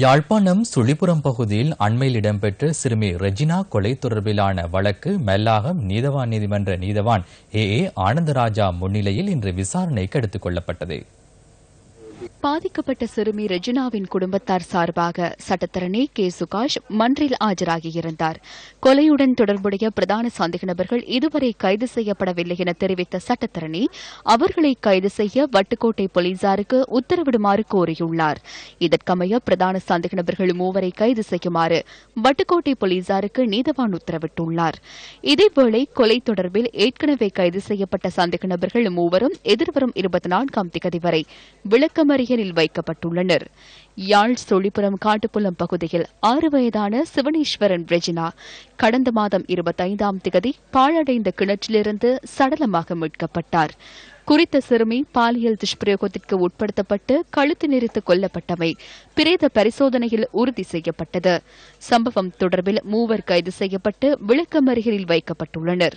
யாழ்ப்பாணம் சுழிபுரம் பகுதியில் அண்மையில் இடம்பெற்ற சிறுமி ரெஜினா கொலை தொடர்பிலான வழக்கு மெல்லாகம் நீதவான் நீதிமன்ற நீதவான் ஏ ஏ ஆனந்தராஜா முன்னிலையில் இன்று விசாரணைக்கு எடுத்துக் கொள்ளப்பட்டது பாதிக்கப்பட்ட சிறுமி ரெஜினாவின் குடும்பத்தார் சார்பாக சட்டத்தரணி கே சுகாஷ் மன்றில் ஆஜராகியிருந்தார் கொலையுடன் தொடர்புடைய பிரதான சந்தேக நபர்கள் இதுவரை கைது செய்யப்படவில்லை என தெரிவித்த சட்டத்தரணி அவர்களை கைது செய்ய வட்டுக்கோட்டை போலீசாருக்கு உத்தரவிடுமாறு கோரியுள்ளார் இதற்கமைய பிரதான சந்தேக நபர்கள் மூவரை கைது செய்யுமாறு வட்டுக்கோட்டை போலீசாருக்கு நீதவான் உத்தரவிட்டுள்ளார் இதேவேளை கொலை தொடர்பில் ஏற்கனவே கைது செய்யப்பட்ட சந்தேக நபர்கள் மூவரும் எதிர்வரும் இருபத்தி நான்காம் திகதி வரை விளக்கமறி பணியில் வைக்கப்பட்டுள்ளனர் யாழ் சொழிபுரம் காட்டுப்புலம் பகுதியில் ஆறு வயதான சிவனேஸ்வரன் ரெஜினா கடந்த மாதம் இருபத்தைந்தாம் திகதி பாழடைந்த கிணற்றிலிருந்து சடலமாக மீட்கப்பட்டார் குறித்த சிறுமி பாலியல் துஷ்பிரயோகத்திற்கு உட்படுத்தப்பட்டு கழுத்து நெறித்து கொல்லப்பட்டமை பிரேத பரிசோதனையில் உறுதி செய்யப்பட்டது சம்பவம் தொடர்பில் மூவர் கைது செய்யப்பட்டு விளக்கமறியலில் வைக்கப்பட்டுள்ளனா்